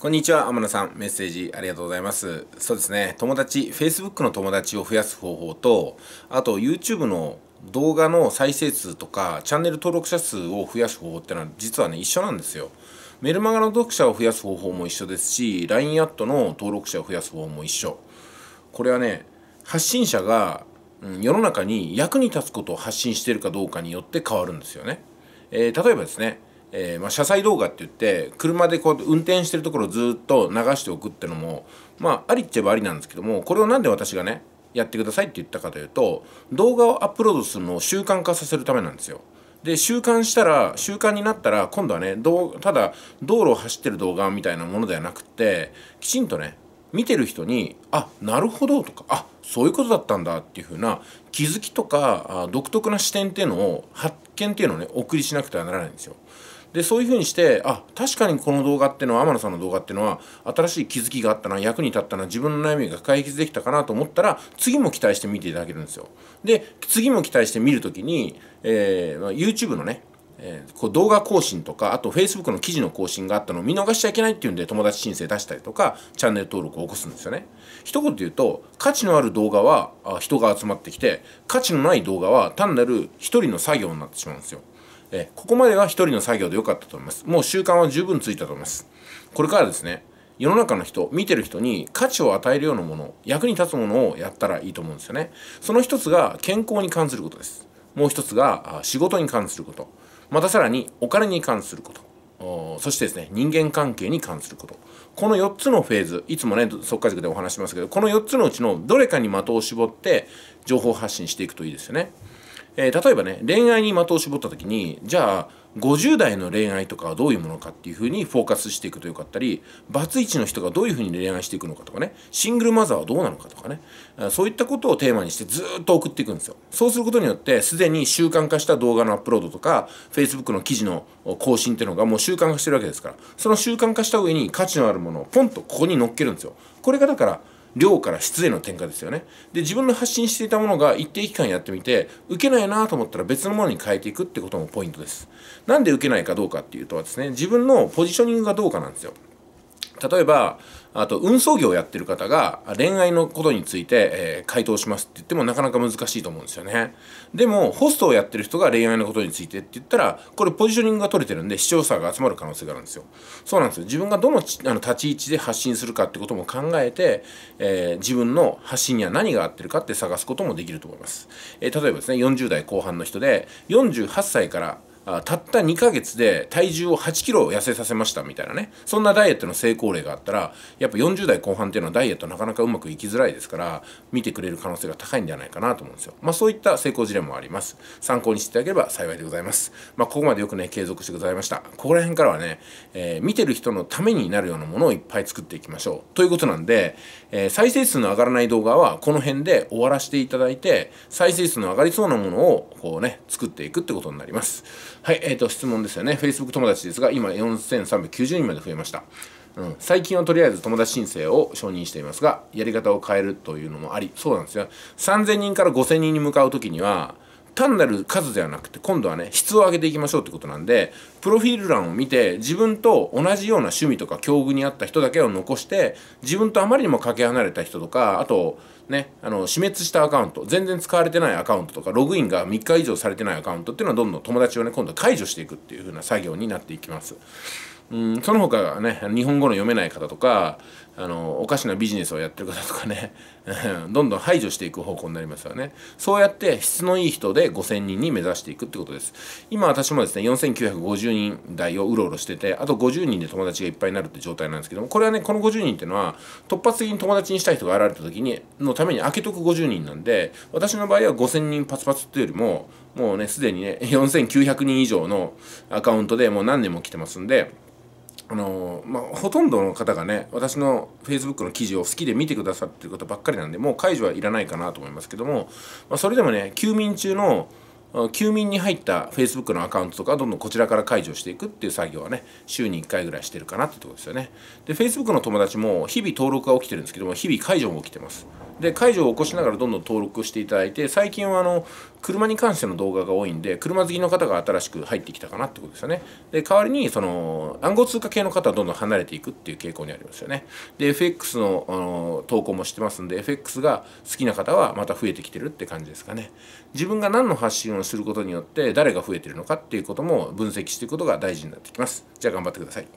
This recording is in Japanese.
こんにちは、天野さん。メッセージありがとうございます。そうですね、友達、Facebook の友達を増やす方法と、あと YouTube の動画の再生数とか、チャンネル登録者数を増やす方法ってのは、実はね、一緒なんですよ。メルマガの読者を増やす方法も一緒ですし、LINE アットの登録者を増やす方法も一緒。これはね、発信者が、うん、世の中に役に立つことを発信してるかどうかによって変わるんですよね。えー、例えばですね、えー、まあ、車載動画って言って車でこう運転してるところをずっと流しておくってのもまあありっちゃえばありなんですけどもこれを何で私がねやってくださいって言ったかというと動画をアップロードするのを習慣化させるためなんですよ。で習慣したら習慣になったら今度はねどうただ道路を走ってる動画みたいなものではなくてきちんとね見てる人に「あなるほど」とか「あそういうことだったんだ」っていう風な気づきとか独特な視点っていうのを発見っていうのをねお送りしなくてはならないんですよ。でそういうふうにしてあ確かにこの動画っていうのは天野さんの動画っていうのは新しい気づきがあったな役に立ったな自分の悩みが解決できたかなと思ったら次も期待して見ていただけるんですよで次も期待して見るときに、えー、YouTube のねえー、こう動画更新とか、あと Facebook の記事の更新があったのを見逃しちゃいけないっていうんで友達申請出したりとか、チャンネル登録を起こすんですよね。一言で言うと、価値のある動画は人が集まってきて、価値のない動画は単なる一人の作業になってしまうんですよ。えここまでは一人の作業で良かったと思います。もう習慣は十分ついたと思います。これからですね、世の中の人、見てる人に価値を与えるようなもの、役に立つものをやったらいいと思うんですよね。その一つが健康に関することです。もう一つが仕事に関すること。またさらにお金に関すること。そしてですね、人間関係に関すること。この4つのフェーズ、いつもね、即化塾でお話しますけど、この4つのうちのどれかに的を絞って情報発信していくといいですよね。えー、例えばね恋愛に的を絞った時にじゃあ50代の恋愛とかはどういうものかっていうふうにフォーカスしていくとよかったりバツイチの人がどういうふうに恋愛していくのかとかねシングルマザーはどうなのかとかねそういったことをテーマにしてずっと送っていくんですよそうすることによってすでに習慣化した動画のアップロードとか Facebook の記事の更新っていうのがもう習慣化してるわけですからその習慣化した上に価値のあるものをポンとここに乗っけるんですよこれがだから量から質への転換ですよね。で、自分の発信していたものが一定期間やってみて、受けないなと思ったら別のものに変えていくってこともポイントです。なんで受けないかどうかっていうとはですね、自分のポジショニングがどうかなんですよ。例えばあと運送業をやってる方が恋愛のことについて、えー、回答しますって言ってもなかなか難しいと思うんですよねでもホストをやってる人が恋愛のことについてって言ったらこれポジショニングが取れてるんで視聴者が集まる可能性があるんですよそうなんですよ自分がどのあの立ち位置で発信するかってことも考えて、えー、自分の発信には何が合ってるかって探すこともできると思います、えー、例えばですね40代後半の人で48歳からあたった2ヶ月で体重を8キロ痩せさせましたみたいなねそんなダイエットの成功例があったらやっぱ40代後半っていうのはダイエットなかなかうまくいきづらいですから見てくれる可能性が高いんじゃないかなと思うんですよまあそういった成功事例もあります参考にしていただければ幸いでございますまあここまでよくね継続してございましたここら辺からはね、えー、見てる人のためになるようなものをいっぱい作っていきましょうということなんで、えー、再生数の上がらない動画はこの辺で終わらせていただいて再生数の上がりそうなものをこうね作っていくってことになりますはい、えっ、ー、と、質問ですよね。Facebook 友達ですが、今4390人まで増えました。うん、最近はとりあえず友達申請を承認していますが、やり方を変えるというのもあり、そうなんですよ。3000人から5000人に向かうときには、単なる数ではなくて今度はね質を上げていきましょうってことなんでプロフィール欄を見て自分と同じような趣味とか境遇にあった人だけを残して自分とあまりにもかけ離れた人とかあとねあの死滅したアカウント全然使われてないアカウントとかログインが3日以上されてないアカウントっていうのはどんどん友達をね今度は解除していくっていう風な作業になっていきます。うん、その他がね日本語の読めない方とかあのおかしなビジネスをやってる方とかね どんどん排除していく方向になりますよねそうやって質のいい人で5000人に目指していくってことです今私もですね4950人台をうろうろしててあと50人で友達がいっぱいになるって状態なんですけどもこれはねこの50人っていうのは突発的に友達にしたい人が現れた時にのために開けとく50人なんで私の場合は5000人パツパツっていうよりももうねすでにね4900人以上のアカウントでもう何年も来てますんであのまあ、ほとんどの方がね私のフェイスブックの記事を好きで見てくださってることばっかりなんでもう解除はいらないかなと思いますけども、まあ、それでもね休眠中の休眠に入ったフェイスブックのアカウントとかどんどんこちらから解除していくっていう作業はね週に1回ぐらいしてるかなってとこですよねで Facebook の友達も日々登録が起きてるんですけども日々解除も起きてますで解除を起こしながらどんどん登録していただいて最近はあの車に関しての動画が多いんで車好きの方が新しく入ってきたかなってことですよねで代わりにその暗号通貨系の方はどんどん離れていくっていう傾向にありますよねで FX のあの投稿もしてますんで FX が好きな方はまた増えてきてるって感じですかね自分が何の発信をすることによって誰が増えてるのかっていうことも分析していくことが大事になってきますじゃあ頑張ってください